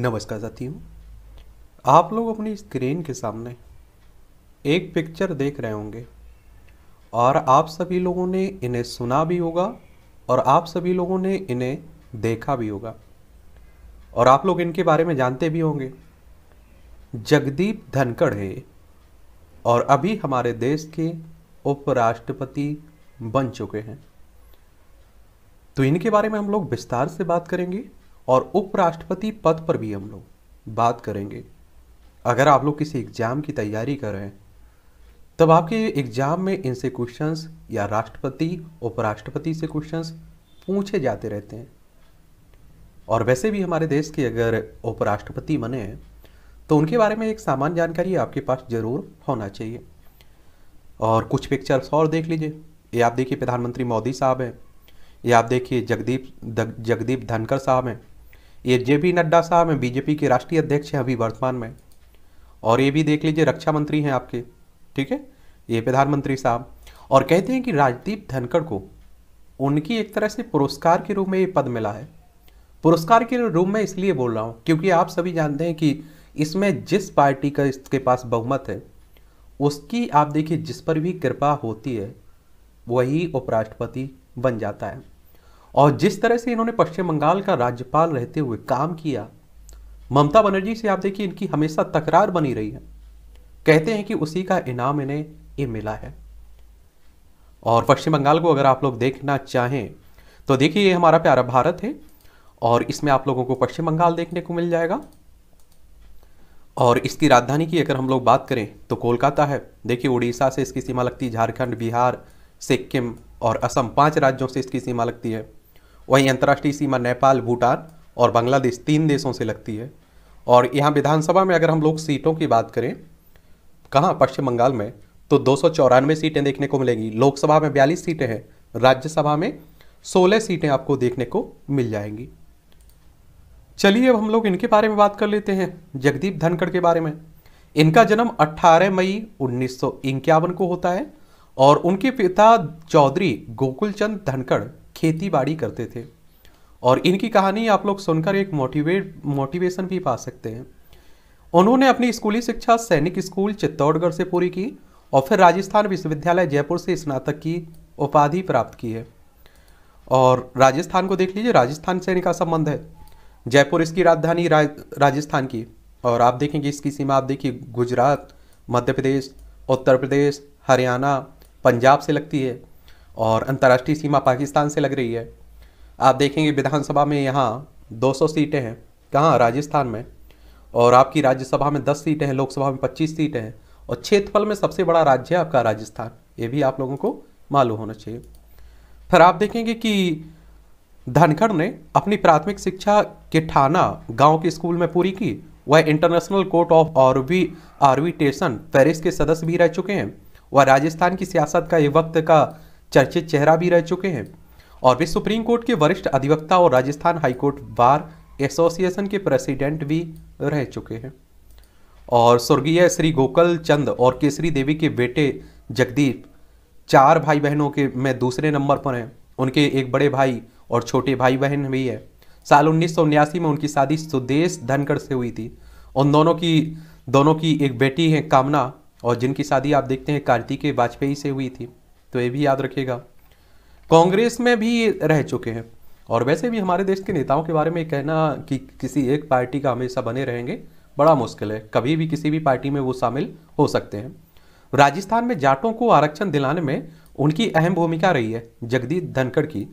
नमस्कार साथियों आप लोग अपनी स्क्रीन के सामने एक पिक्चर देख रहे होंगे और आप सभी लोगों ने इन्हें सुना भी होगा और आप सभी लोगों ने इन्हें देखा भी होगा और आप लोग इनके बारे में जानते भी होंगे जगदीप धनखड़ है और अभी हमारे देश के उपराष्ट्रपति बन चुके हैं तो इनके बारे में हम लोग विस्तार से बात करेंगे और उपराष्ट्रपति पद पर भी हम लोग बात करेंगे अगर आप लोग किसी एग्ज़ाम की तैयारी कर रहे हैं तब आपके एग्ज़ाम में इनसे क्वेश्चंस या राष्ट्रपति उपराष्ट्रपति से क्वेश्चंस पूछे जाते रहते हैं और वैसे भी हमारे देश के अगर उपराष्ट्रपति बने हैं तो उनके बारे में एक सामान्य जानकारी आपके पास ज़रूर होना चाहिए और कुछ पिक्चर्स और देख लीजिए ये आप देखिए प्रधानमंत्री मोदी साहब हैं ये आप देखिए जगदीप जगदीप धनकर साहब हैं ये जे पी नड्डा साहब हैं बीजेपी के राष्ट्रीय अध्यक्ष हैं अभी वर्तमान में और ये भी देख लीजिए रक्षा मंत्री हैं आपके ठीक है ये प्रधानमंत्री साहब और कहते हैं कि राजदीप धनखड़ को उनकी एक तरह से पुरस्कार के रूप में ये पद मिला है पुरस्कार के रूप में इसलिए बोल रहा हूँ क्योंकि आप सभी जानते हैं कि इसमें जिस पार्टी का इसके पास बहुमत है उसकी आप देखिए जिस पर भी कृपा होती है वही उपराष्ट्रपति बन जाता है और जिस तरह से इन्होंने पश्चिम बंगाल का राज्यपाल रहते हुए काम किया ममता बनर्जी से आप देखिए इनकी हमेशा तकरार बनी रही है कहते हैं कि उसी का इनाम इन्हें ये मिला है और पश्चिम बंगाल को अगर आप लोग देखना चाहें तो देखिए ये हमारा प्यारा भारत है और इसमें आप लोगों को पश्चिम बंगाल देखने को मिल जाएगा और इसकी राजधानी की अगर हम लोग बात करें तो कोलकाता है देखिए उड़ीसा से इसकी सीमा लगती है झारखंड बिहार सिक्किम और असम पांच राज्यों से इसकी सीमा लगती है वहीं अंतर्राष्ट्रीय सीमा नेपाल भूटान और बांग्लादेश तीन देशों से लगती है और यहाँ विधानसभा में अगर हम लोग सीटों की बात करें कहाँ पश्चिम बंगाल में तो दो सीटें देखने को मिलेंगी लोकसभा में बयालीस सीटें हैं राज्यसभा में सोलह सीटें आपको देखने को मिल जाएंगी चलिए अब हम लोग इनके बारे में बात कर लेते हैं जगदीप धनखड़ के बारे में इनका जन्म 18 मई उन्नीस को होता है और उनके पिता चौधरी गोकुलचंद धनखड़ खेती बाड़ी करते थे और इनकी कहानी आप लोग सुनकर एक मोटिवेट मोटिवेशन भी पा सकते हैं उन्होंने अपनी स्कूली शिक्षा सैनिक स्कूल चित्तौड़गढ़ से पूरी की और फिर राजस्थान विश्वविद्यालय जयपुर से स्नातक की उपाधि प्राप्त की है और राजस्थान को देख लीजिए राजस्थान से इनका संबंध है जयपुर इसकी राजधानी राजस्थान की और आप देखेंगे इसकी सीमा आप देखिए गुजरात मध्य प्रदेश उत्तर प्रदेश हरियाणा पंजाब से लगती है और अंतर्राष्ट्रीय सीमा पाकिस्तान से लग रही है आप देखेंगे विधानसभा में यहाँ 200 सीटें हैं कहाँ राजस्थान में और आपकी राज्यसभा में 10 सीटें हैं लोकसभा में 25 सीटें हैं और क्षेत्रफल में सबसे बड़ा राज्य है आपका राजस्थान ये भी आप लोगों को मालूम होना चाहिए फिर आप देखेंगे कि धनखड़ ने अपनी प्राथमिक शिक्षा के ठाना गाँव के स्कूल में पूरी की वह international court of arbitration Paris के सदस्य भी रह चुके हैं वह राजस्थान की सियासत का ये वक्त का चर्चित चेहरा भी रह चुके हैं और वे सुप्रीम कोर्ट के वरिष्ठ अधिवक्ता और राजस्थान हाईकोर्ट बार एसोसिएशन के प्रेसिडेंट भी रह चुके हैं और स्वर्गीय श्री गोकल चंद और केसरी देवी के बेटे जगदीप चार भाई बहनों के में दूसरे नंबर पर हैं उनके एक बड़े भाई और छोटे भाई बहन भी है साल उन्नीस में उनकी शादी सुदेश धनखड़ से हुई थी उन दोनों की दोनों की एक बेटी है कामना और जिनकी शादी आप देखते हैं कार्तिकेय वाजपेयी से हुई थी तो ये भी याद रखिएगा कांग्रेस में भी रह चुके हैं और वैसे भी हमारे देश के नेताओं के बारे में कहना कि किसी एक पार्टी का हमेशा बने रहेंगे बड़ा मुश्किल है कभी भी किसी भी पार्टी में वो शामिल हो सकते हैं राजस्थान में जाटों को आरक्षण दिलाने में उनकी अहम भूमिका रही है जगदीप धनखड़ की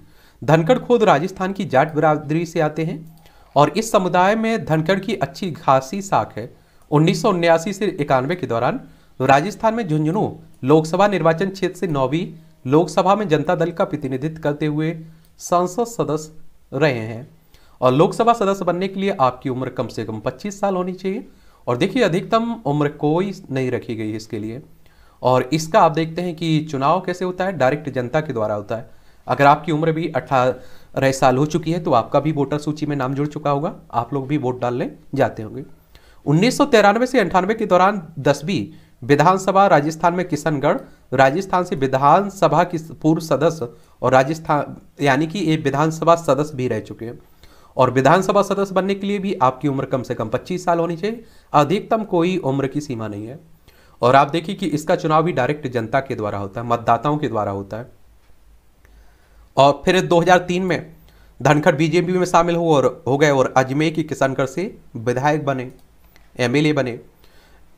धनखड़ खुद राजस्थान की जाट बिरादरी से आते हैं और इस समुदाय में धनखड़ की अच्छी खासी साख है उन्नीस से इक्यानवे के दौरान तो राजस्थान में झुंझुनू लोकसभा निर्वाचन क्षेत्र से नौवीं लोकसभा में जनता दल का प्रतिनिधित्व करते हुए सांसद सदस्य रहे हैं और लोकसभा सदस्य बनने के लिए आपकी उम्र कम से कम 25 साल होनी चाहिए और देखिए अधिकतम उम्र कोई नहीं रखी गई इसके लिए और इसका आप देखते हैं कि चुनाव कैसे होता है डायरेक्ट जनता के द्वारा होता है अगर आपकी उम्र भी अठारह साल हो चुकी है तो आपका भी वोटर सूची में नाम जुड़ चुका होगा आप लोग भी वोट डालने जाते होंगे उन्नीस से अंठानवे के दौरान दसवीं विधानसभा राजस्थान में किशनगढ़ राजस्थान से विधानसभा की पूर्व सदस्य और राजस्थान यानी कि ये विधानसभा सदस्य भी रह चुके हैं और विधानसभा सदस्य बनने के लिए भी आपकी उम्र कम से कम 25 साल होनी चाहिए अधिकतम कोई उम्र की सीमा नहीं है और आप देखिए कि इसका चुनाव भी डायरेक्ट जनता के द्वारा होता है मतदाताओं के द्वारा होता है और फिर 2003 में धनखड़ बीजेपी में शामिल हो और हो गए और अजमेर की किसानगढ़ से विधायक बने एमएलए बने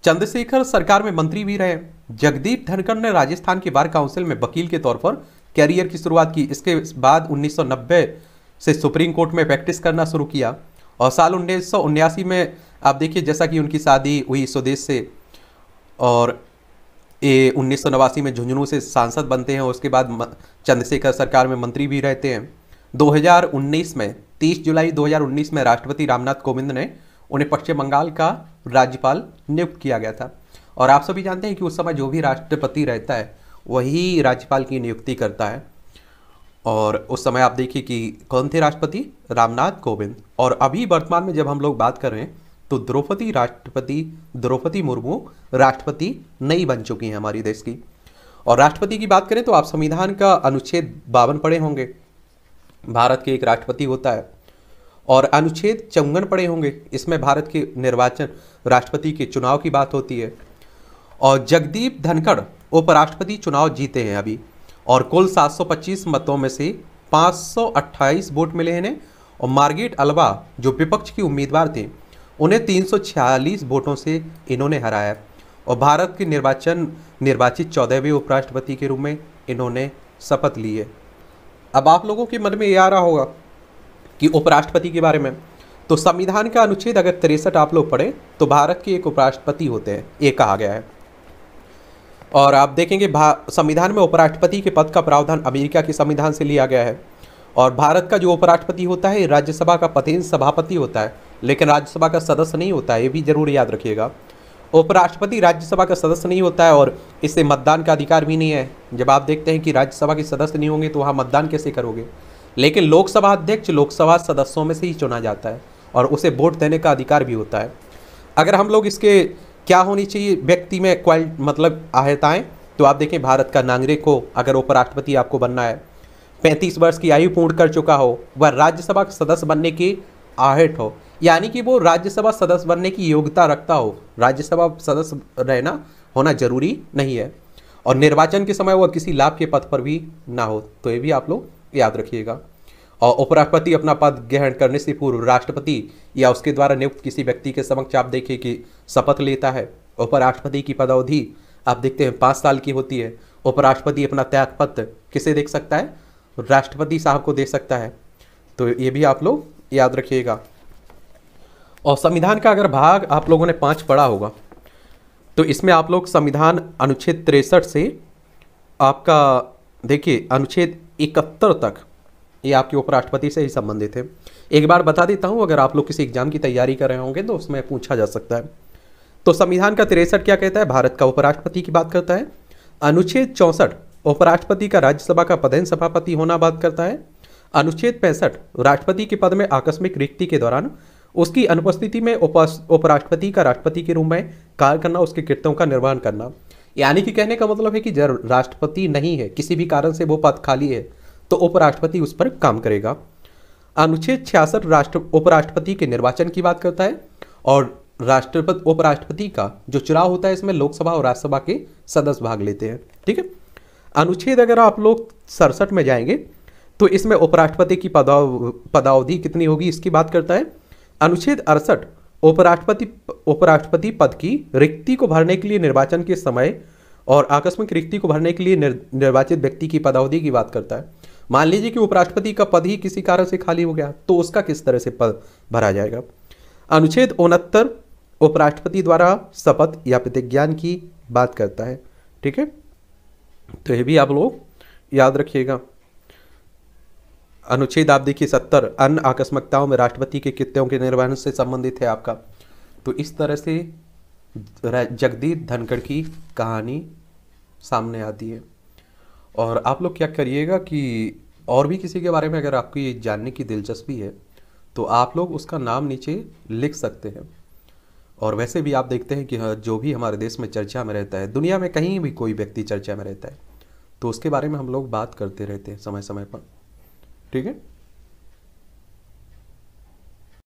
चंद्रशेखर सरकार में मंत्री भी रहे जगदीप धनखड़ ने राजस्थान की बार काउंसिल में वकील के तौर पर कैरियर की शुरुआत की इसके बाद 1990 से सुप्रीम कोर्ट में प्रैक्टिस करना शुरू किया और साल उन्नीस में आप देखिए जैसा कि उनकी शादी हुई स्वदेश से और ये उन्नीस में झुंझुनू से सांसद बनते हैं उसके बाद चंद्रशेखर सरकार में मंत्री भी रहते हैं 2019 में 30 जुलाई 2019 में राष्ट्रपति रामनाथ कोविंद ने उन्हें पश्चिम बंगाल का राज्यपाल नियुक्त किया गया था और आप सभी जानते हैं कि उस समय जो भी राष्ट्रपति रहता है वही राज्यपाल की नियुक्ति करता है और उस समय आप देखिए कि कौन थे राष्ट्रपति रामनाथ कोविंद और अभी वर्तमान में जब हम लोग बात कर रहे हैं तो द्रौपदी राष्ट्रपति द्रौपदी मुर्मू राष्ट्रपति नहीं बन चुकी हैं हमारी देश की और राष्ट्रपति की बात करें तो आप संविधान का अनुच्छेद बावन पड़े होंगे भारत के एक राष्ट्रपति होता है और अनुच्छेद चौवन पड़े होंगे इसमें भारत के निर्वाचन राष्ट्रपति के चुनाव की बात होती है और जगदीप धनखड़ उपराष्ट्रपति चुनाव जीते हैं अभी और कुल 725 मतों में से 528 वोट मिले हैं और मार्गेट अलवा जो विपक्ष की उम्मीदवार थे उन्हें 346 वोटों से इन्होंने हराया और भारत के निर्वाचन निर्वाचित चौदहवें उपराष्ट्रपति के रूप में इन्होंने शपथ ली है अब आप लोगों के मन में ये आ रहा होगा कि उपराष्ट्रपति के बारे में तो संविधान का अनुच्छेद अगर तिरसठ आप लोग पढ़ें तो भारत के एक उपराष्ट्रपति होते हैं ये कहा गया है और आप देखेंगे संविधान में उपराष्ट्रपति के पद का प्रावधान अमेरिका के संविधान से लिया गया है और भारत का जो उपराष्ट्रपति होता है राज्यसभा का पतिन सभापति होता है लेकिन राज्यसभा का सदस्य नहीं होता है ये भी जरूर याद रखिएगा उपराष्ट्रपति राज्यसभा का सदस्य नहीं होता है और इससे मतदान का अधिकार भी नहीं है जब आप देखते हैं कि राज्यसभा के सदस्य नहीं होंगे तो वहाँ मतदान कैसे करोगे लेकिन लोकसभा अध्यक्ष लोकसभा सदस्यों में से ही चुना जाता है और उसे वोट देने का अधिकार भी होता है अगर हम लोग इसके क्या होनी चाहिए व्यक्ति में क्वाल मतलब आहताएँ तो आप देखें भारत का नागरिक हो अगर उपराष्ट्रपति आपको बनना है पैंतीस वर्ष की आयु पूर्ण कर चुका हो वह राज्यसभा सदस्य बनने की आहट हो यानी कि वो राज्यसभा सदस्य बनने की योग्यता रखता हो राज्यसभा सदस्य रहना होना जरूरी नहीं है और निर्वाचन के समय वह किसी लाभ के पथ पर भी ना हो तो ये भी आप लोग याद रखिएगा और उपराष्ट्रपति अपना पद ग्रहण करने से पूर्व राष्ट्रपति या उसके द्वारा नियुक्त किसी व्यक्ति के समक्ष आप देखिए कि शपथ लेता है उपराष्ट्रपति की पदावधि आप देखते हैं पाँच साल की होती है उपराष्ट्रपति अपना त्याग पत्र किसे देख सकता है राष्ट्रपति साहब को दे सकता है तो ये भी आप लोग याद रखिएगा और संविधान का अगर भाग आप लोगों ने पाँच पढ़ा होगा तो इसमें आप लोग संविधान अनुच्छेद तिरसठ से आपका देखिए अनुच्छेद इकहत्तर तक ये आपके उपराष्ट्रपति से ही संबंधित है एक बार बता देता हूँ अगर आप लोग किसी एग्जाम की तैयारी कर रहे होंगे तो उसमें पूछा जा सकता है तो संविधान का तिरसठ क्या कहता है भारत का उपराष्ट्रपति की बात करता है अनुच्छेद चौंसठ उपराष्ट्रपति का राज्यसभा का पदेन सभापति होना बात करता है अनुच्छेद पैंसठ राष्ट्रपति के पद में आकस्मिक रिक्ति के दौरान उसकी अनुपस्थिति में उपराष्ट्रपति का राष्ट्रपति के रूप में कार्य करना उसके कृत्यों का निर्वहन करना यानी कि कहने का मतलब है कि जब राष्ट्रपति नहीं है किसी भी कारण से वो पद खाली है तो उपराष्ट्रपति उस पर काम करेगा अनुच्छेद छियासठ राष्ट्र उपराष्ट्रपति के निर्वाचन की बात करता है और राष्ट्रपति उपराष्ट्रपति का जो चुनाव होता है इसमें लोकसभा और राज्यसभा के सदस्य भाग लेते हैं ठीक है अनुच्छेद अगर आप लोग सड़सठ में जाएंगे तो इसमें उपराष्ट्रपति की पदावधि कितनी होगी इसकी बात करता है अनुच्छेद अड़सठ उपराष्ट्रपति उपराष्ट्रपति पद की रिक्ति को भरने के लिए निर्वाचन के समय और आकस्मिक रिक्ति को भरने के लिए निर, निर्वाचित व्यक्ति की पदावधि की बात करता है मान लीजिए कि उपराष्ट्रपति का पद ही किसी कारण से खाली हो गया तो उसका किस तरह से पद भरा जाएगा अनुच्छेद उनहत्तर उपराष्ट्रपति द्वारा शपथ या प्रतिज्ञान की बात करता है ठीक है तो ये भी आप लोग याद रखिएगा अनुच्छेद आप देखिए सत्तर अन्य आकस्मिकताओं में राष्ट्रपति के कृत्यों के निर्वहन से संबंधित है आपका तो इस तरह से जगदीप धनखड़ की कहानी सामने आती है और आप लोग क्या करिएगा कि और भी किसी के बारे में अगर आपकी जानने की दिलचस्पी है तो आप लोग उसका नाम नीचे लिख सकते हैं और वैसे भी आप देखते हैं कि हाँ, जो भी हमारे देश में चर्चा में रहता है दुनिया में कहीं भी कोई व्यक्ति चर्चा में रहता है तो उसके बारे में हम लोग बात करते रहते हैं समय समय पर ठीक है